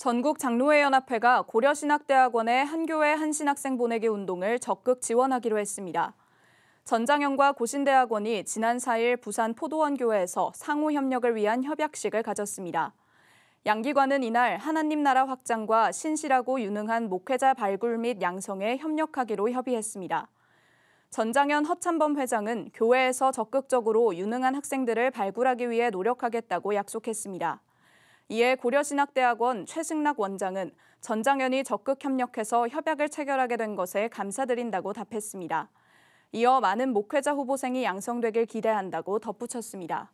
전국 장로회연합회가 고려신학대학원의 한교회 한신학생 보내기 운동을 적극 지원하기로 했습니다. 전장현과 고신대학원이 지난 4일 부산 포도원교회에서 상호협력을 위한 협약식을 가졌습니다. 양기관은 이날 하나님 나라 확장과 신실하고 유능한 목회자 발굴 및 양성에 협력하기로 협의했습니다. 전장현 허찬범 회장은 교회에서 적극적으로 유능한 학생들을 발굴하기 위해 노력하겠다고 약속했습니다. 이에 고려신학대학원 최승락 원장은 전장현이 적극 협력해서 협약을 체결하게 된 것에 감사드린다고 답했습니다. 이어 많은 목회자 후보생이 양성되길 기대한다고 덧붙였습니다.